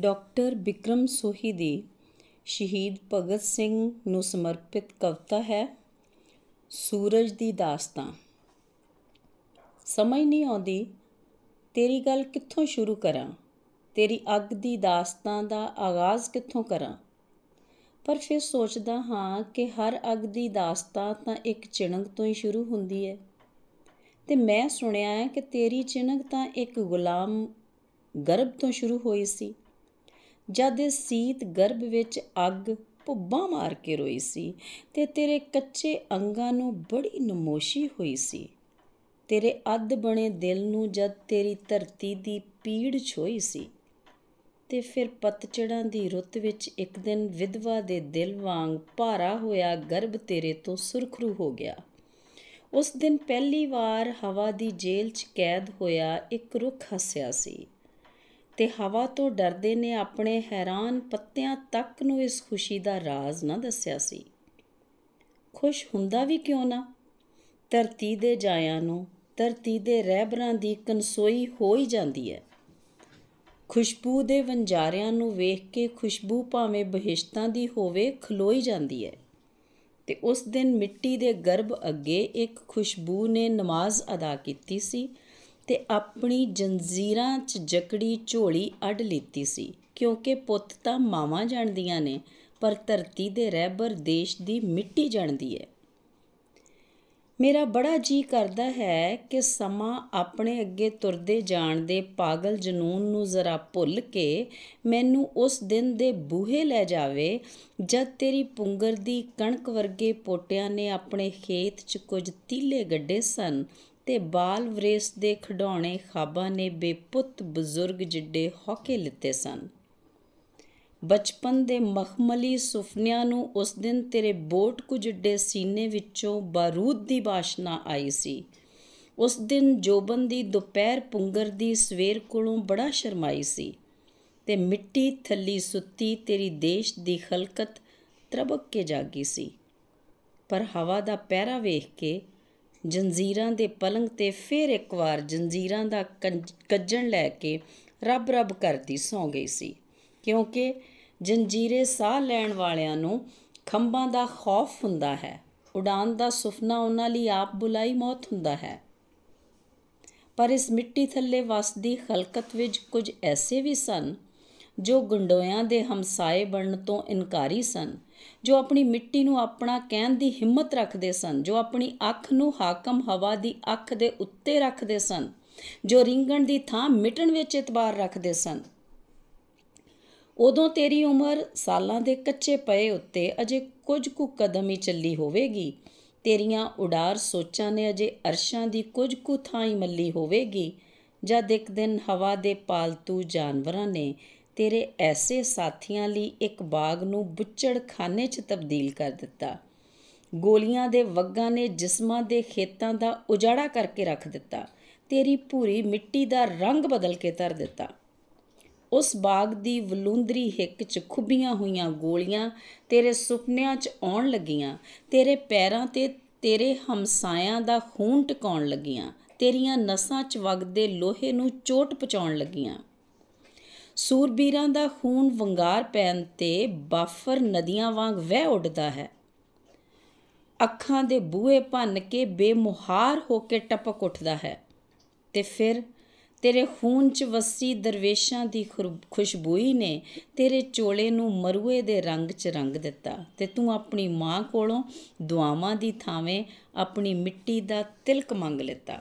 doctor Bikram ਸੋਹੀ ਦੀ ਸ਼ਹੀਦ ਭਗਤ ਸਿੰਘ ਨੂੰ ਸਮਰਪਿਤ ਕਵਿਤਾ ਹੈ ਸੂਰਜ ਦੀ ਦਾਸਤਾਂ ਸਮਝ ਨਹੀਂ ਆਉਂਦੀ ਤੇਰੀ ਗੱਲ ਕਿੱਥੋਂ ਸ਼ੁਰੂ ਕਰਾਂ ਤੇਰੀ ਅੱਗ ਦੀ ਦਾਸਤਾਂ ਦਾ ਆਗਾਜ਼ ਕਿੱਥੋਂ ਕਰਾਂ ਪਰ ਫਿਰ ਸੋਚਦਾ ਹਾਂ ਕਿ ਹਰ ਅੱਗ ਦੀ ਦਾਸਤਾਨ ਤਾਂ ਇੱਕ ਚਿਣਗ ਤੋਂ ਹੀ ਸ਼ੁਰੂ ਹੁੰਦੀ ਹੈ ਤੇ ਮੈਂ ਸੁਣਿਆ ਹੈ ਕਿ ਤੇਰੀ ਚਿਣਗ ਤਾਂ ਇੱਕ ਗੁਲਾਮ ਗਰਭ ਤੋਂ ਸ਼ੁਰੂ ਹੋਈ ਸੀ ਜਦ ਸੀਤ ਗਰਭ ਵਿੱਚ ਅੱਗ ਭੁੱਬਾਂ ਮਾਰ ਕੇ ਰੋਈ ਸੀ ਤੇ ਤੇਰੇ ਕੱਚੇ ਅੰਗਾਂ ਨੂੰ ਬੜੀ ਨਮੋਸ਼ੀ ਹੋਈ ਸੀ ਤੇਰੇ ਅੱਧ ਬਣੇ ਦਿਲ ਨੂੰ ਜਦ ਤੇਰੀ ਧਰਤੀ ਦੀ ਪੀੜ ਛੋਈ ਸੀ ਤੇ ਫਿਰ ਪਤਝੜਾਂ ਦੀ ਰੁੱਤ ਵਿੱਚ ਇੱਕ ਦਿਨ ਵਿਧਵਾ ਦੇ ਦਿਲ ਵਾਂਗ ਭਾਰਾ ਹੋਇਆ ਗਰਭ ਤੇਰੇ ਤੋਂ ਸੁਰਖਰੂ ਹੋ ਗਿਆ ਉਸ ਦਿਨ ਪਹਿਲੀ ਵਾਰ ਹਵਾ ਦੀ ਜੇਲ੍ਹ 'ਚ ਕੈਦ ਹੋਇਆ ਇੱਕ ਰੁੱਖ ਹੱਸਿਆ ਸੀ ਤੇ ਹਵਾ ਤੋਂ ਡਰਦੇ ਨੇ ਆਪਣੇ ਹੈਰਾਨ ਪੱਤਿਆਂ ਤੱਕ ਨੂੰ ਇਸ ਖੁਸ਼ੀ ਦਾ ਰਾਜ਼ ਨਾ ਦੱਸਿਆ ਸੀ ਖੁਸ਼ ਹੁੰਦਾ ਵੀ ਕਿਉਂ ਨਾ ਧਰਤੀ ਦੇ ਜਾਇਆਂ ਨੂੰ ਧਰਤੀ ਦੇ ਰਹਿਬਰਾਂ ਦੀ ਕਨਸੋਈ ਹੋ ਹੀ ਜਾਂਦੀ ਹੈ ਖੁਸ਼ਬੂ ਦੇ ਵੰਜਾਰਿਆਂ ਨੂੰ ਵੇਖ ਕੇ ਖੁਸ਼ਬੂ ਭਾਵੇਂ ਬਹਿਸ਼ਤਾਂ ਦੀ ਹੋਵੇ ਖਲੋਈ ਜਾਂਦੀ ਹੈ ਤੇ ਉਸ ਦਿਨ ਮਿੱਟੀ ਦੇ ਗਰਭ ਅੱਗੇ ਇੱਕ ਖੁਸ਼ਬੂ ਨੇ ਨਮਾਜ਼ ਅਦਾ ਕੀਤੀ ਸੀ ਤੇ ਆਪਣੀ ਜੰਜੀਰਾਂ 'ਚ ਜਕੜੀ ਝੋਲੀ ਅਡ ਲੀਤੀ ਸੀ ਕਿਉਂਕਿ ਪੁੱਤ ਤਾਂ ਮਾਵਾਂ ਜਾਣਦੀਆਂ ਨੇ ਪਰ ਧਰਤੀ ਦੇ ਰਹਿਬਰ ਦੇਸ਼ ਦੀ ਮਿੱਟੀ ਜਾਣਦੀ ਹੈ ਮੇਰਾ ਬੜਾ ਜੀ ਕਰਦਾ ਹੈ ਕਿ ਸਮਾਂ ਆਪਣੇ ਅੱਗੇ ਤੁਰਦੇ ਜਾਣ ਦੇ ਪਾਗਲ ਜਨੂਨ ਨੂੰ ਜ਼ਰਾ ਭੁੱਲ ਕੇ ਮੈਨੂੰ ਉਸ ਦਿਨ ਦੇ ਬੂਹੇ ਲੈ ਜਾਵੇ ਜਦ ਤੇਰੀ ਪੁੰਗਰ ਦੀ ਕਣਕ ਵਰਗੇ ਪੋਟਿਆਂ ਨੇ ਆਪਣੇ ਖੇਤ 'ਚ ਕੁਝ ਤੀਲੇ ਗੱਡੇ ਸਨ ਤੇ ਬਾਲ ਵਰੇਸ ਦੇ ਖਡੌਣੇ ਖਾਬਾਂ ਨੇ ਬੇਪੁੱਤ ਬਜ਼ੁਰਗ ਜਿੱਡੇ ਹੌਕੇ ਲਿੱਤੇ ਸਨ ਬਚਪਨ ਦੇ ਮਖਮਲੀ ਸੁਪਨਿਆਂ ਨੂੰ ਉਸ ਦਿਨ ਤੇਰੇ ਬੋਟ ਕੁ ਜਿੱਡੇ ਸੀਨੇ ਵਿੱਚੋਂ ਬਾਰੂਦ ਦੀ ਬਾਸ਼ਨਾ ਆਈ ਸੀ ਉਸ ਦਿਨ ਜੋਬਨ ਦੀ ਦੁਪਹਿਰ ਪੁੰਗਰ ਦੀ ਸਵੇਰ ਕੋਲੋਂ ਬੜਾ ਸ਼ਰਮਾਈ ਸੀ ਤੇ ਮਿੱਟੀ ਥੱਲੀ ਸੁੱਤੀ ਤੇਰੀ ਦੇਸ਼ ਦੀ ਖਲਕਤ ਤਰਬਕ ਕੇ ਜਾਗੀ ਸੀ ਪਰ ਹਵਾ ਦਾ ਪਹਿਰਾ ਵੇਖ ਕੇ ਜੰਜੀਰਾਂ ਦੇ ਪਲੰਗ ਤੇ ਫੇਰ ਇੱਕ ਵਾਰ ਜੰਜੀਰਾਂ ਦਾ ਕੱਜਣ ਲੈ ਕੇ ਰੱਬ ਰੱਬ ਕਰਦੀ ਸੌ ਗਈ ਸੀ ਕਿਉਂਕਿ ਜੰਜੀਰੇ ਸਾਹ ਲੈਣ ਵਾਲਿਆਂ ਨੂੰ ਖੰਭਾਂ ਦਾ ਖੌਫ ਹੁੰਦਾ ਹੈ ਉਡਾਨ ਦਾ ਸੁਪਨਾ ਉਹਨਾਂ ਲਈ ਆਪ ਬੁਲਾਈ ਮੌਤ ਹੁੰਦਾ ਹੈ ਪਰ ਇਸ ਮਿੱਟੀ ਥੱਲੇ ਵਸਦੀ ਖਲਕਤ ਵਿੱਚ ਕੁਝ ਐਸੇ ਵੀ ਸਨ ਜੋ ਗੁੰਡੋਆਂ ਦੇ ਹਮਸਾਏ ਬਣਨ ਤੋਂ ਇਨਕਾਰੀ ਸਨ ਜੋ ਆਪਣੀ ਮਿੱਟੀ ਨੂੰ ਆਪਣਾ ਕਹਿਣ ਦੀ ਹਿੰਮਤ ਰੱਖਦੇ ਸਨ ਜੋ ਆਪਣੀ ਅੱਖ ਨੂੰ ਹਾਕਮ ਹਵਾ ਦੀ ਅੱਖ ਦੇ ਉੱਤੇ ਰੱਖਦੇ ਸਨ ਜੋ ਰਿੰਗਣ ਦੀ ਥਾਂ ਮਿਟਣ ਵਿੱਚ ਇਤਬਾਰ ਰੱਖਦੇ ਸਨ ਉਦੋਂ ਤੇਰੀ ਉਮਰ ਸਾਲਾਂ ਦੇ ਕੱਚੇ ਪਏ ਉੱਤੇ ਅਜੇ ਕੁਝ ਕੁ ਕਦਮ ਹੀ ਚੱਲੀ ਹੋਵੇਗੀ ਤੇਰੀਆਂ ਉਡਾਰ ਸੋਚਾਂ ਨੇ ਅਜੇ ਅਰਸ਼ਾਂ ਦੀ ਕੁਝ ਕੁ ਥਾਂ ਹੀ ਮੱਲੀ ਹੋਵੇਗੀ ਜਦ ਇੱਕ ਦਿਨ ਹਵਾ ਦੇ ਪਾਲਤੂ ਜਾਨਵਰਾਂ ਨੇ ਤੇਰੇ ਐਸੇ ਸਾਥੀਆਂ ਲਈ ਇੱਕ ਬਾਗ ਨੂੰ ਖਾਨੇ 'ਚ ਤਬਦੀਲ ਕਰ ਦਿੱਤਾ ਗੋਲੀਆਂ ਦੇ ਵੱਗਾਂ ਨੇ ਜਿਸਮਾਂ ਦੇ ਖੇਤਾਂ ਦਾ ਉਜਾੜਾ ਕਰਕੇ ਰੱਖ ਦਿੱਤਾ ਤੇਰੀ ਪੂਰੀ ਮਿੱਟੀ ਦਾ ਰੰਗ ਬਦਲ ਕੇ ਧਰ ਦਿੱਤਾ ਉਸ ਬਾਗ ਦੀ ਵਲੂੰਦਰੀ ਹਿੱਕ 'ਚ ਖੁੱਬੀਆਂ ਹੋਈਆਂ ਗੋਲੀਆਂ ਤੇਰੇ ਸੁਪਨਿਆਂ 'ਚ ਆਉਣ ਲੱਗੀਆਂ ਤੇਰੇ ਪੈਰਾਂ ਤੇ ਤੇਰੇ ਹਮਸਾਇਆਂ ਦਾ ਖੂਨ ਟਿਕਾਉਣ ਲੱਗੀਆਂ ਤੇਰੀਆਂ ਨਸਾਂ 'ਚ ਵਗਦੇ ਲੋਹੇ ਨੂੰ ਚੋਟ ਪਹੁੰਚਾਉਣ ਲੱਗੀਆਂ ਸੂਰਬੀਰਾਂ ਦਾ ਖੂਨ ਵੰਗਾਰ ਪੈਣ ਤੇ ਬਾਫਰ ਨਦੀਆਂ ਵਾਂਗ ਵਹਿ ਉੱਡਦਾ ਹੈ ਅੱਖਾਂ ਦੇ ਬੂਹੇ ਭੰਨ ਕੇ ਬੇਮੁਹਾਰ ਹੋ ਕੇ ਟਪਕ ਉੱਠਦਾ ਹੈ ਤੇ ਫਿਰ ਤੇਰੇ ਖੂਨ 'ਚ ਵਸੀ ਦਰਵੇਸ਼ਾਂ ਦੀ ਖੁਸ਼ਬੂਈ ਨੇ ਤੇਰੇ ਚੋਲੇ ਨੂੰ ਮਰੂਏ ਦੇ ਰੰਗ 'ਚ ਰੰਗ ਦਿੱਤਾ ਤੇ ਤੂੰ ਆਪਣੀ ਮਾਂ ਕੋਲੋਂ ਦੁਆਵਾਂ ਦੀ ਥਾਵੇਂ ਆਪਣੀ ਮਿੱਟੀ ਦਾ ਤਿਲਕ ਮੰਗ ਲਿੱਤਾ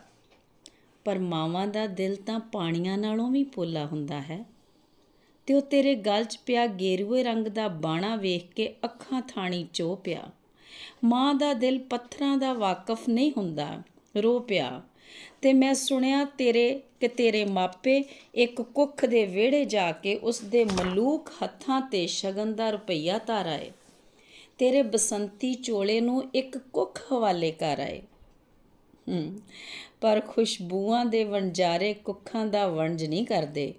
ਪਰ ਮਾਵਾਂ ਦਾ ਦਿਲ ਤਾਂ ਪਾਣੀਆਂ ਨਾਲੋਂ ਵੀ ਪੋਲਾ ਹੁੰਦਾ ਹੈ ਤੇ ਉਹ ਤੇਰੇ ਗਲ 'ਚ ਪਿਆ ਗੇਰੂਏ ਰੰਗ ਦਾ ਬਾਣਾ ਵੇਖ ਕੇ ਅੱਖਾਂ ਥਾਣੀ ਚੋ ਪਿਆ ਮਾਂ ਦਾ ਦਿਲ ਪੱਥਰਾਂ ਦਾ ਵਾਕਫ ਨਹੀਂ ਹੁੰਦਾ ਰੋ ਪਿਆ ਤੇ ਮੈਂ ਸੁਣਿਆ ਤੇਰੇ ਕਿ ਤੇਰੇ ਮਾਪੇ ਇੱਕ ਕੁੱਖ ਦੇ ਵਿਹੜੇ ਜਾ ਕੇ ਉਸ ਦੇ ਮਲੂਕ ਹੱਥਾਂ ਤੇ ਸ਼ਗਨ ਦਾ ਰੁਪਈਆ ਤਾਰਾਏ ਤੇਰੇ ਬਸੰਤੀ ਚੋਲੇ ਨੂੰ ਇੱਕ ਕੁੱਖ ਹਵਾਲੇ ਕਰ ਆਏ ਪਰ ਖੁਸ਼ਬੂਆਂ ਦੇ ਵਣਜਾਰੇ ਕੁੱਖਾਂ ਦਾ ਵਣਜ ਨਹੀਂ ਕਰਦੇ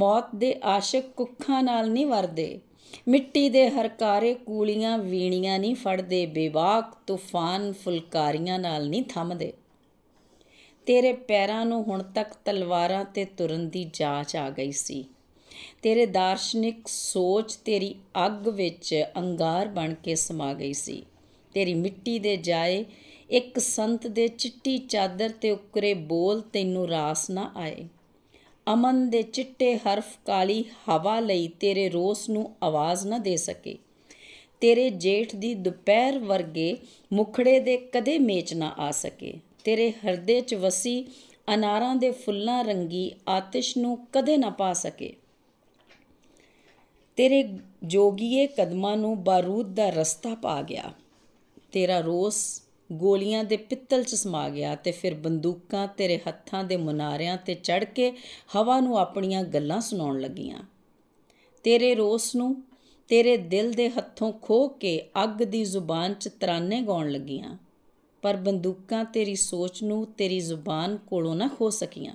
ਮੌਤ ਦੇ ਆਸ਼ਿਕ ਕੁੱਖਾਂ ਨਾਲ ਨਹੀਂ ਵਰਦੇ ਮਿੱਟੀ ਦੇ ਹਰਕਾਰੇ ਕੂਲੀਆਂ ਵੀਣੀਆਂ ਨਹੀਂ ਫੜਦੇ ਬੇਵਾਕ ਤੂਫਾਨ ਫੁਲਕਾਰੀਆਂ ਨਾਲ ਨਹੀਂ ਥੰਮਦੇ ਤੇਰੇ ਪੈਰਾਂ ਨੂੰ ਹੁਣ ਤੱਕ ਤਲਵਾਰਾਂ ਤੇ ਤੁਰਨ ਦੀ ਜਾਚ ਆ ਗਈ ਸੀ ਤੇਰੇ ਦਾਰਸ਼ਨਿਕ ਸੋਚ ਤੇਰੀ ਅੱਗ ਵਿੱਚ ਅੰਗਾਰ ਬਣ ਕੇ ਸਮਾ ਗਈ ਸੀ ਤੇਰੀ ਮਿੱਟੀ ਦੇ ਜਾਏ ਇੱਕ ਸੰਤ ਦੇ ਚਿੱਟੀ ਚਾਦਰ ਤੇ ਉੱਕਰੇ ਬੋਲ ਤੈਨੂੰ ਰਾਸ ਨਾ ਆਏ ਅਮਨ ਦੇ ਚਿੱਟੇ ਹਰਫ ਕਾਲੀ ਹਵਾ ਲਈ ਤੇਰੇ ਰੋਸ ਨੂੰ ਆਵਾਜ਼ ਨਾ ਦੇ ਸਕੇ ਤੇਰੇ ਜੇਠ ਦੀ ਦੁਪਹਿਰ ਵਰਗੇ ਮੁਖੜੇ ਦੇ ਕਦੇ ਮੇਚ ਨਾ ਆ ਸਕੇ ਤੇਰੇ ਹਿਰਦੇ 'ਚ ਵਸੀ ਅਨਾਰਾਂ ਦੇ ਫੁੱਲਾਂ ਰੰਗੀ ਆਤਿਸ਼ ਨੂੰ ਕਦੇ ਨਾ ਪਾ ਸਕੇ ਤੇਰੇ ਜੋਗੀਏ ਕਦਮਾਂ ਨੂੰ ਬਾਰੂਦ ਦਾ ਰਸਤਾ ਪਾ ਗਿਆ ਤੇਰਾ ਰੋਸ ਗੋਲੀਆਂ ਦੇ ਪਿੱਤਲ 'ਚ ਸਮਾ ਗਿਆ ਤੇ ਫਿਰ ਬੰਦੂਕਾਂ ਤੇਰੇ ਹੱਥਾਂ ਦੇ ਮਨਾਰਿਆਂ ਤੇ ਚੜ ਕੇ ਹਵਾ ਨੂੰ ਆਪਣੀਆਂ ਗੱਲਾਂ ਸੁਣਾਉਣ ਲੱਗੀਆਂ ਤੇਰੇ ਰੋਸ ਨੂੰ ਤੇਰੇ ਦਿਲ ਦੇ ਹੱਥੋਂ ਖੋ ਕੇ ਅੱਗ ਦੀ ਜ਼ੁਬਾਨ 'ਚ ਤਰਾਨੇ ਗਾਉਣ ਲੱਗੀਆਂ ਪਰ ਬੰਦੂਕਾਂ ਤੇਰੀ ਸੋਚ ਨੂੰ ਤੇਰੀ ਜ਼ੁਬਾਨ ਕੋਲੋਂ ਨਾ ਖੋ ਸਕੀਆਂ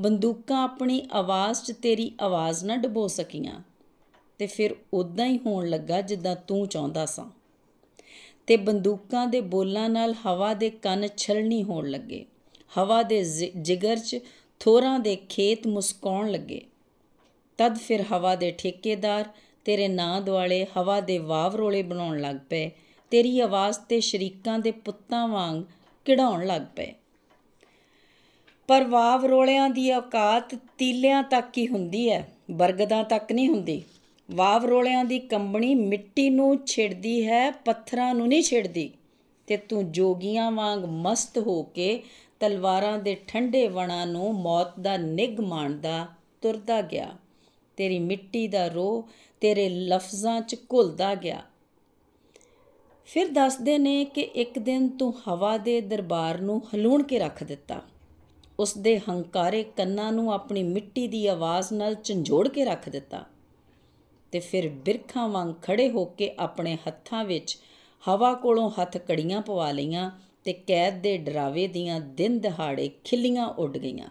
ਬੰਦੂਕਾਂ ਆਪਣੀ ਆਵਾਜ਼ 'ਚ ਤੇਰੀ ਆਵਾਜ਼ ਨਾ ਡਬੋ ਸਕੀਆਂ ਤੇ ਫਿਰ ਉਦਾਂ ਹੀ ਹੋਣ ਲੱਗਾ ਜਿੱਦਾਂ ਤੂੰ ਚਾਹੁੰਦਾ ਸਾਂ ਤੇ ਬੰਦੂਕਾਂ ਦੇ ਬੋਲਾਂ ਨਾਲ ਹਵਾ ਦੇ ਕੰਨ ਛਲਣੀ ਹੋਣ ਲੱਗੇ ਹਵਾ ਦੇ ਜਿਗਰ 'ਚ ਥੋਰਾਂ ਦੇ ਖੇਤ ਮੁਸਕਾਉਣ ਲੱਗੇ ਤਦ ਫਿਰ ਹਵਾ ਦੇ ਠੇਕੇਦਾਰ ਤੇਰੇ ਨਾਂ ਦੁਆਲੇ ਹਵਾ ਦੇ ਵਾਵ ਰੋਲੇ ਬਣਾਉਣ ਲੱਗ ਪਏ ਤੇਰੀ ਆਵਾਜ਼ ਤੇ ਸ਼ਰੀਕਾਂ ਦੇ ਪੁੱਤਾਂ ਵਾਂਗ ਕਿੜਾਉਣ ਲੱਗ ਪਏ ਪਰ ਵਾਵ ਰੋਲਿਆਂ ਦੀ ਔਕਾਤ ਤੀਲਿਆਂ ਤੱਕ ਹੀ ਹੁੰਦੀ ਹੈ ਬਰਗਦਾਂ ਤੱਕ ਨਹੀਂ ਹੁੰਦੀ ਵਾਵ ਰੋਲਿਆਂ ਦੀ ਕੰਬਣੀ ਮਿੱਟੀ ਨੂੰ ਛੇੜਦੀ ਹੈ ਪੱਥਰਾਂ ਨੂੰ ਨਹੀਂ ਛੇੜਦੀ ਤੇ ਤੂੰ ਜੋਗੀਆਂ ਵਾਂਗ ਮਸਤ ਹੋ ਕੇ ਤਲਵਾਰਾਂ ਦੇ ਠੰਡੇ ਵਣਾਂ ਨੂੰ ਮੌਤ ਦਾ ਨਿਗ ਮੰਨਦਾ ਤੁਰਦਾ ਗਿਆ ਤੇਰੀ ਮਿੱਟੀ ਦਾ ਰੋ ਤੇਰੇ ਲਫ਼ਜ਼ਾਂ 'ਚ ਘੁਲਦਾ ਗਿਆ ਫਿਰ ਦੱਸਦੇ ਨੇ ਕਿ ਇੱਕ ਦਿਨ ਤੂੰ ਹਵਾ ਦੇ ਦਰਬਾਰ ਨੂੰ ਹਲੂਣ ਕੇ ਰੱਖ ਦਿੱਤਾ ਉਸ ਦੇ ਹੰਕਾਰੇ ਕੰਨਾਂ ਨੂੰ ਆਪਣੀ ਮਿੱਟੀ ਦੀ ਆਵਾਜ਼ ਨਾਲ ਝੰਜੋੜ ਕੇ ਰੱਖ ਦਿੱਤਾ ਤੇ ਫਿਰ ਬਿਰਖਾਂ ਵਾਂਗ ਖੜੇ ਹੋ ਕੇ ਆਪਣੇ ਹੱਥਾਂ ਵਿੱਚ ਹਵਾ ਕੋਲੋਂ ਹੱਥ ਕੜੀਆਂ ਪਵਾ ਲਈਆਂ ਤੇ ਕੈਦ ਦੇ ਡਰਾਵੇ ਦੀਆਂ ਦਿਨ ਦਿਹਾੜੇ ਖਿੱਲੀਆਂ ਉੱਡ ਗਈਆਂ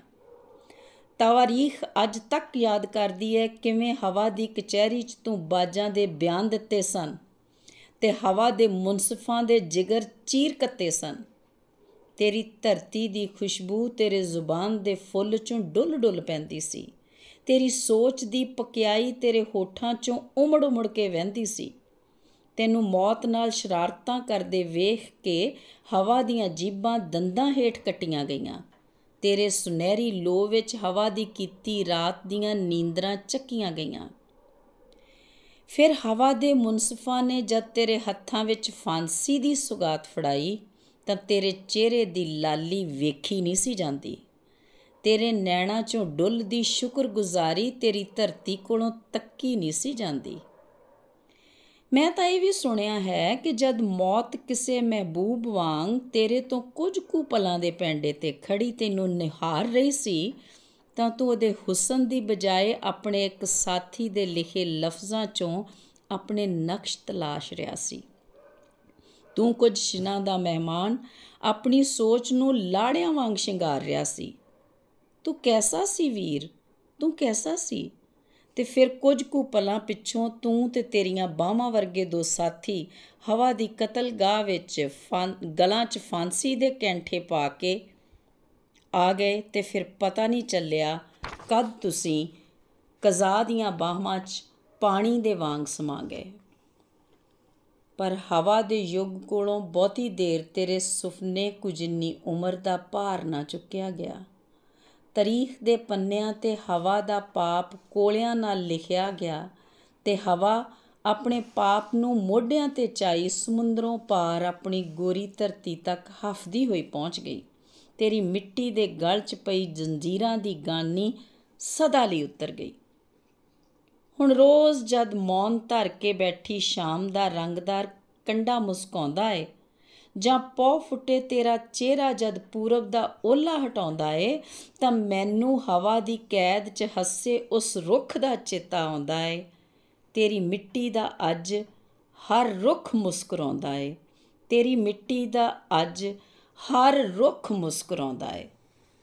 ਤਾਰੀਖ ਅੱਜ ਤੱਕ ਯਾਦ ਕਰਦੀ ਹੈ ਕਿਵੇਂ ਹਵਾ ਦੀ ਕਚਹਿਰੀ 'ਚ ਤੂੰ ਬਾਜਾਂ ਦੇ ਬਿਆਨ ਦਿੱਤੇ ਸਨ ਤੇ ਹਵਾ ਦੇ ਮੁਨਸਫਾਂ ਦੇ ਜਿਗਰ ਚੀਰ ਕੱਤੇ ਸਨ ਤੇਰੀ ਧਰਤੀ ਦੀ ਖੁਸ਼ਬੂ ਤੇਰੇ ਜ਼ੁਬਾਨ ਦੇ ਫੁੱਲ 'ਚੋਂ ਡੁੱਲ ਡੁੱਲ ਪੈਂਦੀ ਸੀ ਤੇਰੀ ਸੋਚ ਦੀ ਪਕਿਆਈ ਤੇਰੇ ਹੋਠਾਂ 'ਚੋਂ ਉਮੜ-ਉਮੜ ਕੇ ਵਹਿੰਦੀ ਸੀ ਤੈਨੂੰ ਮੌਤ ਨਾਲ ਸ਼ਰਾਰਤਾਂ ਕਰਦੇ ਵੇਖ ਕੇ ਹਵਾ ਦੀਆਂ ਜੀਬਾਂ ਦੰਦਾਂ ਹੇਠ ਕੱਟੀਆਂ ਗਈਆਂ ਤੇਰੇ ਸੁਨਹਿਰੀ ਲੋ ਵਿੱਚ ਹਵਾ ਦੀ ਕੀਤੀ ਰਾਤ ਦੀਆਂ ਨੀਂਦਰਾਂ ਚੱਕੀਆਂ ਗਈਆਂ ਫਿਰ ਹਵਾ ਦੇ ਮੁਨਸਫਾ ਨੇ ਜਦ ਤੇਰੇ ਹੱਥਾਂ ਵਿੱਚ ਫਾਂਸੀ ਦੀ ਸੁਗਾਤ ਫੜਾਈ ਤਾਂ ਤੇਰੇ ਚਿਹਰੇ ਦੀ ਲਾਲੀ ਵੇਖੀ ਨਹੀਂ ਸੀ ਜਾਂਦੀ ਤੇਰੇ ਨੈਣਾ ਚੋਂ ਡੁੱਲਦੀ ਸ਼ੁਕਰਗੁਜ਼ਾਰੀ ਤੇਰੀ ਧਰਤੀ ਕੋਲੋਂ ਤੱਕੀ ਨਹੀਂ ਸੀ ਜਾਂਦੀ ਮੈਂ ਤਾਂ ਇਹ ਵੀ ਸੁਣਿਆ ਹੈ ਕਿ ਜਦ ਮੌਤ ਕਿਸੇ ਮਹਿਬੂਬ ਵਾਂਗ ਤੇਰੇ ਤੋਂ ਕੁਝ ਕੁ ਪਲਾਂ ਦੇ ਪੈਂਡੇ ਤੇ ਖੜੀ ਤੈਨੂੰ ਨਿਹਾਰ ਰਹੀ ਸੀ ਤਾਂ ਤੂੰ ਉਹਦੇ ਹੁਸਨ ਦੀ ਬਜਾਏ ਆਪਣੇ ਇੱਕ ਸਾਥੀ ਦੇ ਲਿਖੇ ਲਫ਼ਜ਼ਾਂ 'ਚੋਂ ਆਪਣੇ ਨਕਸ਼ ਤਲਾਸ਼ ਰਿਹਾ ਸੀ ਤੂੰ ਕੁਝ ਸ਼ਿਨਾ ਦਾ ਮਹਿਮਾਨ ਆਪਣੀ ਸੋਚ ਨੂੰ ਲਾੜਿਆਂ ਵਾਂਗ ਸ਼ਿੰਗਾਰ ਰਿਹਾ ਸੀ ਤੂੰ ਕੈਸਾ ਸੀ ਵੀਰ ਤੂੰ ਕੈਸਾ ਸੀ ਤੇ ਫਿਰ ਕੁਝ ਕੁ ਪਲਾਂ ਪਿੱਛੋਂ ਤੂੰ ਤੇ ਤੇਰੀਆਂ ਬਾਹਾਂ ਵਰਗੇ ਦੋ ਸਾਥੀ ਹਵਾ ਦੀ ਕਤਲਗਾਹ ਵਿੱਚ ਗਲਾਂ 'ਚ ਫਾਂਸੀ ਦੇ ਕੈਂਠੇ ਪਾ ਕੇ ਆ ਗਏ ਤੇ ਫਿਰ ਪਤਾ ਨਹੀਂ ਚੱਲਿਆ ਕਦ ਤੁਸੀਂ ਕਜ਼ਾ ਦੀਆਂ ਬਾਹਾਂ 'ਚ ਪਾਣੀ ਦੇ ਵਾਂਗ ਸਮਾ ਗਏ ਪਰ ਹਵਾ ਦੇ ਯੁੱਗ ਕੋਲੋਂ ਬਹੁਤੀ ਦੇਰ ਤੇਰੇ ਸੁਪਨੇ ਕੁਝ ਉਮਰ ਦਾ ਭਾਰ ਨਾ ਚੁੱਕਿਆ ਗਿਆ ਤਾਰੀਖ ਦੇ ਪੰਨਿਆਂ ਤੇ ਹਵਾ ਦਾ ਪਾਪ ਕੋਲਿਆਂ ਨਾਲ ਲਿਖਿਆ ਗਿਆ ਤੇ ਹਵਾ ਆਪਣੇ ਪਾਪ ਨੂੰ ਮੋਢਿਆਂ ਤੇ ਚਾਈ ਸਮੁੰਦਰੋਂ ਪਾਰ ਆਪਣੀ ਗੋਰੀ ਧਰਤੀ ਤੱਕ ਹਫਦੀ ਹੋਈ ਪਹੁੰਚ ਗਈ ਤੇਰੀ ਮਿੱਟੀ ਦੇ ਗਲ 'ਚ ਪਈ ਜੰਜੀਰਾਂ ਦੀ ਗਾਨੀ ਸਦਾ ਲਈ ਉਤਰ ਗਈ ਹੁਣ ਰੋਜ਼ ਜਦ ਮੌਨ ਧਰ ਕੇ ਬੈਠੀ ਸ਼ਾਮ ਦਾ ਰੰਗਦਾਰ ਕੰਡਾ ਮੁਸਕਾਉਂਦਾ ਏ ਜਾਂ ਪੌ ਫੁੱਟੇ ਤੇਰਾ ਚਿਹਰਾ ਜਦ ਪੂਰਬ ਦਾ ਓਲਾ ਹਟਾਉਂਦਾ ਏ ਤਾਂ ਮੈਨੂੰ ਹਵਾ ਦੀ ਕੈਦ 'ਚ ਹੱਸੇ ਉਸ ਰੁੱਖ ਦਾ ਚੇਤਾ ਆਉਂਦਾ ਏ ਤੇਰੀ ਮਿੱਟੀ ਦਾ ਅੱਜ ਹਰ ਰੁੱਖ ਮੁਸਕਰਾਉਂਦਾ ਏ ਤੇਰੀ ਮਿੱਟੀ ਦਾ ਅੱਜ ਹਰ ਰੁੱਖ ਮੁਸਕਰਾਉਂਦਾ ਏ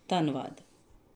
ਧੰਨਵਾਦ